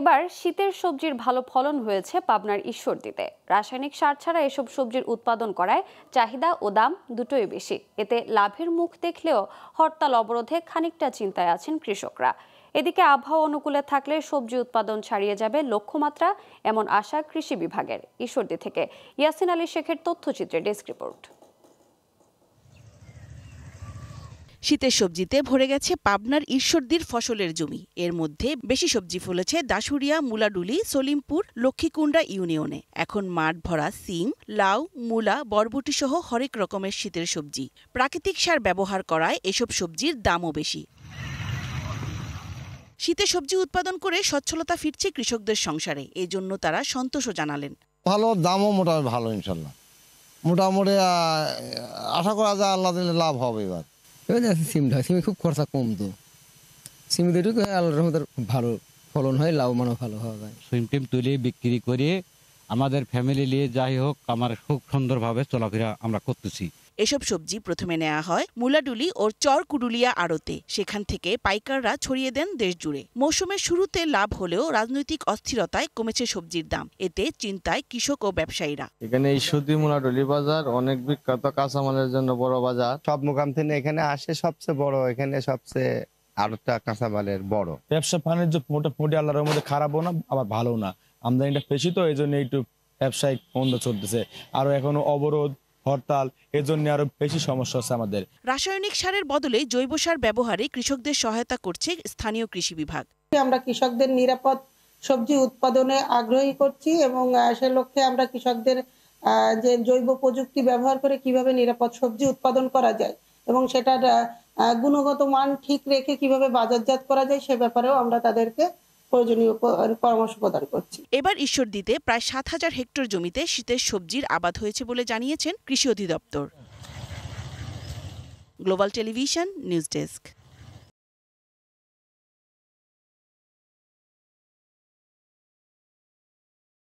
এবার শীতের সবজির ভালো ফলন হয়েছে পাবনার ঈশ্বরদীতে রাসায়নিক সার ছাড়া এসব সবজির উৎপাদন করায় চাহিদা ও দাম দুটোই বেশি এতে লাভের মুখ দেখলেও হরতাল অবরোধে খানিকটা চিন্তায় আছেন কৃষকরা এদিকে আবহাওয়া অনুকূলে থাকলে সবজি উৎপাদন ছাড়িয়ে যাবে লক্ষ্যমাত্রা এমন আশা কৃষি বিভাগের ঈশ্বরদী থেকে ইয়াসিন আলী শেখের তথ্যচিত্রে ডেস্ক রিপোর্ট শীতের সবজিতে ভরে গেছে পাবনার ঈশ্বরদীর ফসলের জমি এর মধ্যে বেশি সবজি ফলেছে দাসুরিয়া মুলাডুলি সলিমপুর লক্ষ্মীকুণ্ডা ইউনিয়নে এখন মাঠ ভরা সিম লাউ মূলা বরবটি সহ হরেক রকমের শীতের সবজি প্রাকৃতিক সার ব্যবহার করায় এসব সবজির দামও বেশি শীতে সবজি উৎপাদন করে সচ্ছলতা ফিরছে কৃষকদের সংসারে এই জন্য তারা সন্তোষও জানালেন ভালো দামও মোটামুটি ভালো ইনশাল্লাহ মোটামুটি আশা করা যায় আল্লাহ লাভ হবে এবার ওই যে সিমটা সিমে খুব খরচা কম তো সিম দুটো আল্লাহ রহমতের ভালো ফলন হয় লাভমানও ভালো হওয়া যায় সিম টিম তুলে বিক্রি করে আমাদের ফ্যামিলি নিয়ে যাই হোক আমার খুব সুন্দরভাবে চলাফেরা আমরা করতেছি এসব সবজি প্রথমে নেওয়া হয় মুলাডুলি ও চর কুডুলিয়া আড়তে সেখান থেকে পাইকাররা ছড়িয়ে দেন দেশ জুড়ে মৌসুমের শুরুতে লাভ হলেও রাজনৈতিক অস্থিরতায় কমেছে সবজির দাম এতে চিন্তায় কৃষক ও ব্যবসায়ীরা এখানে এই মুলাডুলি বাজার অনেক বিখ্যাত কাঁচামালের জন্য বড় বাজার সব মুখাম থেকে এখানে আসে সবচেয়ে বড় এখানে সবচেয়ে আড়তটা কাঁচামালের বড় ব্যবসা বাণিজ্য মোটামুটি আল্লাহর মধ্যে খারাপও না আবার ভালো না আমদানিটা বেশি তো এই জন্য একটু ব্যবসায়িক বন্ধ চলতেছে আরো এখনো অবরোধ হরতাল এজন্য আরো বেশি সমস্যা হচ্ছে আমাদের রাসায়নিক সারের বদলে জৈব সার ব্যবহারে কৃষকদের সহায়তা করছে স্থানীয় কৃষি বিভাগ আমরা কৃষকদের নিরাপদ সবজি উৎপাদনে আগ্রহী করছি এবং সে লক্ষ্যে আমরা কৃষকদের যে জৈব প্রযুক্তি ব্যবহার করে কিভাবে নিরাপদ সবজি উৎপাদন করা যায় এবং সেটার গুণগত মান ঠিক রেখে কিভাবে বাজারজাত করা যায় সে ব্যাপারেও আমরা তাদেরকে প্রয়োজনীয় পরামর্শ প্রদান করছি এবার ঈশ্বর দিতে প্রায় সাত হাজার হেক্টর জমিতে শীতের সবজির আবাদ হয়েছে বলে জানিয়েছেন কৃষি অধিদপ্তর গ্লোবাল টেলিভিশন নিউজ ডেস্ক